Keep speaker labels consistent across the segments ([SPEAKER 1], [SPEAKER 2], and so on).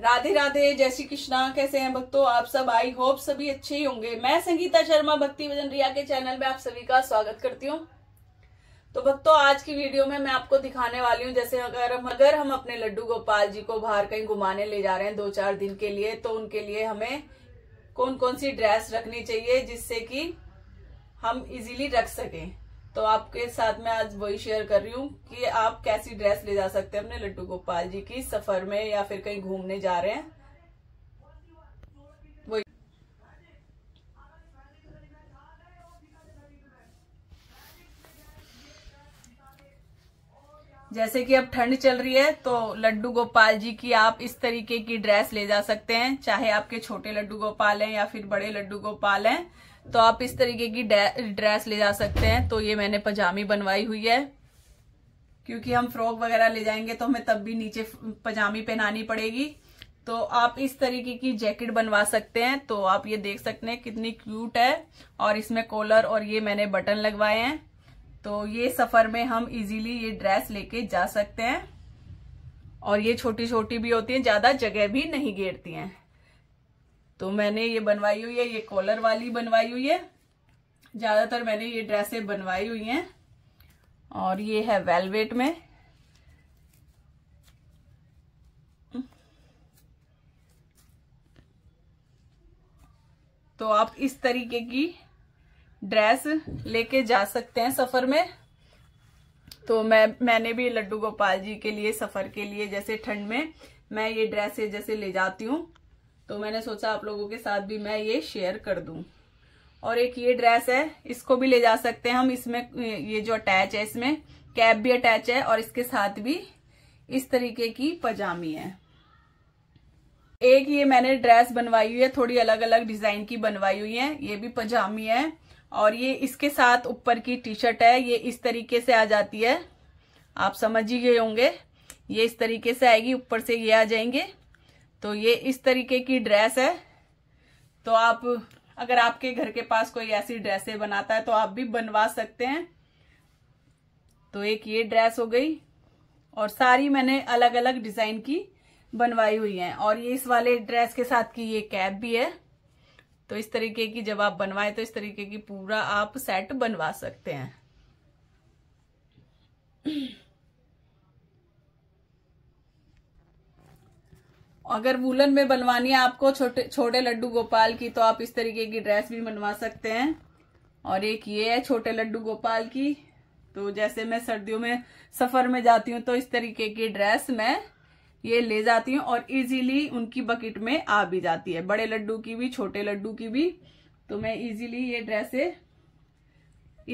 [SPEAKER 1] राधे राधे जय श्री कृष्णा कैसे हैं भक्तों आप सब आई होप सभी अच्छे ही होंगे मैं संगीता शर्मा भक्ति भजन रिया के चैनल में आप सभी का स्वागत करती हूँ तो भक्तों आज की वीडियो में मैं आपको दिखाने वाली हूँ जैसे अगर हम अगर हम अपने लड्डू गोपाल जी को बाहर कहीं घुमाने ले जा रहे हैं दो चार दिन के लिए तो उनके लिए हमें कौन कौन सी ड्रेस रखनी चाहिए जिससे कि हम इजीली रख सकें तो आपके साथ मैं आज वही शेयर कर रही हूँ कि आप कैसी ड्रेस ले जा सकते हैं अपने लड्डू गोपाल जी की सफर में या फिर कहीं घूमने जा रहे हैं जैसे कि अब ठंड चल रही है तो लड्डू गोपाल जी की आप इस तरीके की ड्रेस ले जा सकते हैं चाहे आपके छोटे लड्डू गोपाल हैं या फिर बड़े लड्डू गोपाल हैं तो आप इस तरीके की ड्रेस ले जा सकते हैं तो ये मैंने पजामी बनवाई हुई है क्योंकि हम फ्रॉक वगैरह ले जाएंगे तो हमें तब भी नीचे पजामी पहनानी पड़ेगी तो आप इस तरीके की जैकेट बनवा सकते हैं तो आप ये देख सकते हैं कितनी क्यूट है और इसमें कॉलर और ये मैंने बटन लगवाए हैं तो ये सफर में हम इजीली ये ड्रेस लेके जा सकते हैं और ये छोटी छोटी भी होती हैं ज्यादा जगह भी नहीं घेरती हैं तो मैंने ये बनवाई हुई है ये कॉलर वाली बनवाई हुई है ज़्यादातर मैंने ये ड्रेसे बनवाई हुई हैं और ये है वेलवेट में तो आप इस तरीके की ड्रेस लेके जा सकते हैं सफर में तो मैं मैंने भी लड्डू गोपाल जी के लिए सफर के लिए जैसे ठंड में मैं ये ड्रेसे जैसे ले जाती हूँ तो मैंने सोचा आप लोगों के साथ भी मैं ये शेयर कर दू और एक ये ड्रेस है इसको भी ले जा सकते हैं हम इसमें ये जो अटैच है इसमें कैप भी अटैच है और इसके साथ भी इस तरीके की पजामी है एक ये मैंने ड्रेस बनवाई हुई है थोड़ी अलग अलग डिजाइन की बनवाई हुई है ये भी पजामी है और ये इसके साथ ऊपर की टी शर्ट है ये इस तरीके से आ जाती है आप समझ ही गए होंगे ये इस तरीके से आएगी ऊपर से ये आ जाएंगे तो ये इस तरीके की ड्रेस है तो आप अगर आपके घर के पास कोई ऐसी ड्रेसे बनाता है तो आप भी बनवा सकते हैं तो एक ये ड्रेस हो गई और सारी मैंने अलग अलग डिजाइन की बनवाई हुई है और ये इस वाले ड्रेस के साथ की ये कैप भी है तो इस तरीके की जब आप बनवाए तो इस तरीके की पूरा आप सेट बनवा सकते हैं अगर वुलन में बनवानी है आपको छोटे छोटे लड्डू गोपाल की तो आप इस तरीके की ड्रेस भी बनवा सकते हैं और एक ये है छोटे लड्डू गोपाल की तो जैसे मैं सर्दियों में सफर में जाती हूँ तो इस तरीके की ड्रेस मैं ये ले जाती हूँ और इजीली उनकी बकेट में आ भी जाती है बड़े लड्डू की भी छोटे लड्डू की भी तो मैं इजीली ये ड्रेसे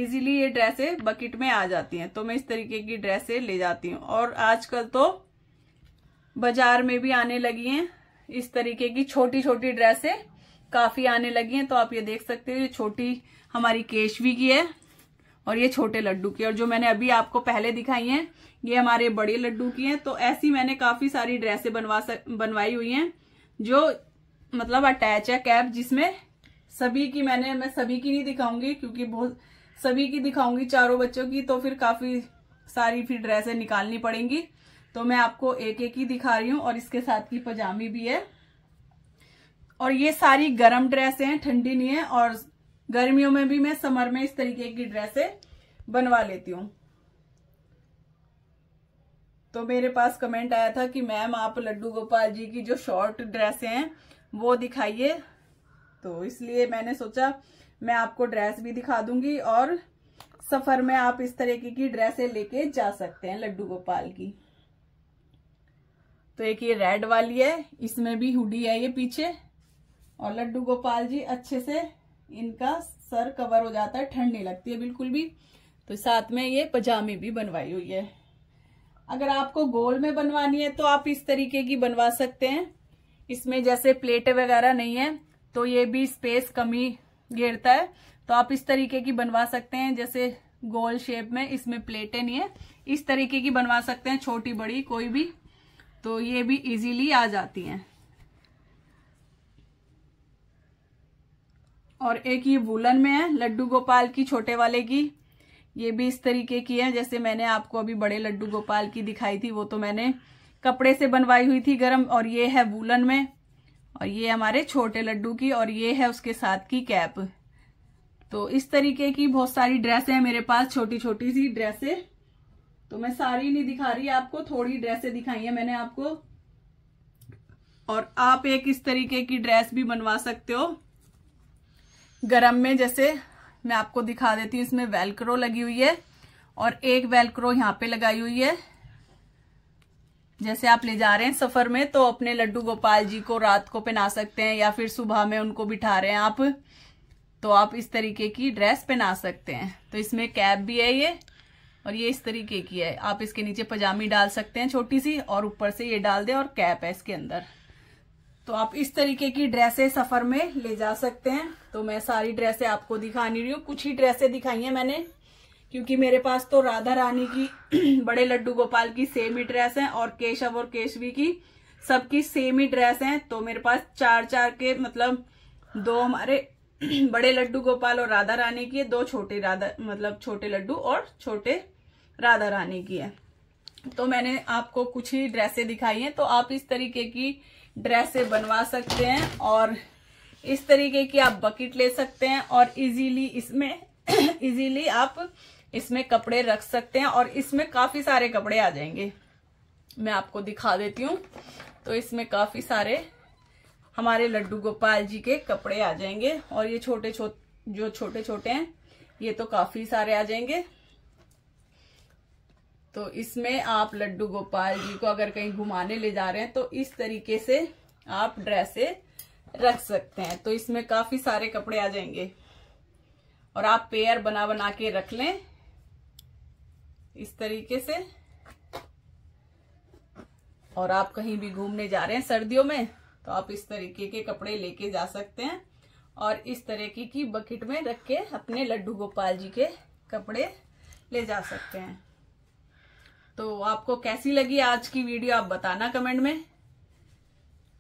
[SPEAKER 1] इजीली ये ड्रेसे बकेट में आ जाती हैं तो मैं इस तरीके की ड्रेसे ले जाती हूँ और आजकल तो बाजार में भी आने लगी हैं इस तरीके की छोटी छोटी ड्रेसें काफी आने लगी हैं तो आप ये देख सकते हो ये छोटी हमारी केशवी की है और ये छोटे लड्डू की और जो मैंने अभी आपको पहले दिखाई हैं ये हमारे बड़े लड्डू की हैं तो ऐसी मैंने काफी सारी ड्रेसें बनवा सक बनवाई हुई हैं जो मतलब अटैच है कैब जिसमें सभी की मैंने मैं सभी की नहीं दिखाऊंगी क्योंकि बहुत सभी की दिखाऊंगी चारों बच्चों की तो फिर काफी सारी फिर ड्रेसें निकालनी पड़ेंगी तो मैं आपको एक एक ही दिखा रही हूँ और इसके साथ की पजामी भी है और ये सारी गर्म ड्रेस हैं ठंडी नहीं है और गर्मियों में भी मैं समर में इस तरीके की ड्रेसें बनवा लेती हूँ तो मेरे पास कमेंट आया था कि मैम आप लड्डू गोपाल जी की जो शॉर्ट ड्रेसें हैं वो दिखाइए तो इसलिए मैंने सोचा मैं आपको ड्रेस भी दिखा दूंगी और सफर में आप इस तरीके की ड्रेसें लेके जा सकते हैं लड्डू गोपाल की तो एक ये रेड वाली है इसमें भी हुडी है ये पीछे और लड्डू गोपाल जी अच्छे से इनका सर कवर हो जाता है ठंड नहीं लगती है बिल्कुल भी तो साथ में ये पजामे भी बनवाई हुई है अगर आपको गोल में बनवानी है तो आप इस तरीके की बनवा सकते हैं इसमें जैसे प्लेट वगैरह नहीं है तो ये भी स्पेस कमी घेरता है तो आप इस तरीके की बनवा सकते हैं जैसे गोल शेप में इसमें प्लेटें नहीं है इस तरीके की बनवा सकते हैं छोटी बड़ी कोई भी तो ये भी इजीली आ जाती हैं और एक ये वूलन में है लड्डू गोपाल की छोटे वाले की ये भी इस तरीके की है जैसे मैंने आपको अभी बड़े लड्डू गोपाल की दिखाई थी वो तो मैंने कपड़े से बनवाई हुई थी गरम और ये है वूलन में और ये हमारे छोटे लड्डू की और ये है उसके साथ की कैप तो इस तरीके की बहुत सारी ड्रेसें हैं मेरे पास छोटी छोटी सी ड्रेसें तो मैं सारी नहीं दिखा रही आपको थोड़ी ड्रेसें दिखाई है मैंने आपको और आप एक इस तरीके की ड्रेस भी बनवा सकते हो गरम में जैसे मैं आपको दिखा देती हूँ इसमें वेलक्रो लगी हुई है और एक वेलक्रो यहाँ पे लगाई हुई है जैसे आप ले जा रहे हैं सफर में तो अपने लड्डू गोपाल जी को रात को पहना सकते हैं या फिर सुबह में उनको बिठा रहे हैं आप तो आप इस तरीके की ड्रेस पहना सकते हैं तो इसमें कैप भी है ये और ये इस तरीके की है आप इसके नीचे पजामी डाल सकते हैं छोटी सी और ऊपर से ये डाल दें और कैप है इसके अंदर तो आप इस तरीके की ड्रेसे सफर में ले जा सकते हैं तो मैं सारी ड्रेसे आपको दिखा नहीं रही हूँ कुछ ही ड्रेसे दिखाई हैं मैंने क्योंकि मेरे पास तो राधा रानी की बड़े लड्डू गोपाल की सेम ही ड्रेस है और केशव और केशवी की सबकी सेम ही ड्रेस है तो मेरे पास चार चार के मतलब दो हमारे बड़े लड्डू गोपाल और राधा रानी की दो छोटे राधा मतलब छोटे लड्डू और छोटे राधा रानी की है तो मैंने आपको कुछ ही ड्रेसें दिखाई हैं तो आप इस तरीके की ड्रेसें बनवा सकते हैं और इस तरीके की आप बकेट ले सकते हैं और इजीली इसमें इजीली आप इसमें कपड़े रख सकते हैं और इसमें काफी सारे कपड़े आ जाएंगे मैं आपको दिखा देती हूँ तो इसमें काफी सारे हमारे लड्डू गोपाल जी के कपड़े आ जाएंगे और ये छोटे छोटे जो छोटे छोटे हैं ये तो काफी सारे आ जाएंगे तो इसमें आप लड्डू गोपाल जी को अगर कहीं घुमाने ले जा रहे हैं तो इस तरीके से आप ड्रेसे रख सकते हैं तो इसमें काफी सारे कपड़े आ जाएंगे और आप पेयर बना बना के रख लें इस तरीके से और आप कहीं भी घूमने जा रहे हैं सर्दियों में तो आप इस तरीके के कपड़े लेके जा सकते हैं और इस तरीके की बकेट में रख के अपने लड्डू गोपाल जी के कपड़े ले जा सकते हैं तो आपको कैसी लगी आज की वीडियो आप बताना कमेंट में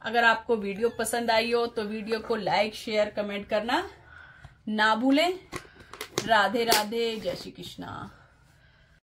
[SPEAKER 1] अगर आपको वीडियो पसंद आई हो तो वीडियो को लाइक शेयर कमेंट करना ना भूलें राधे राधे जय श्री कृष्णा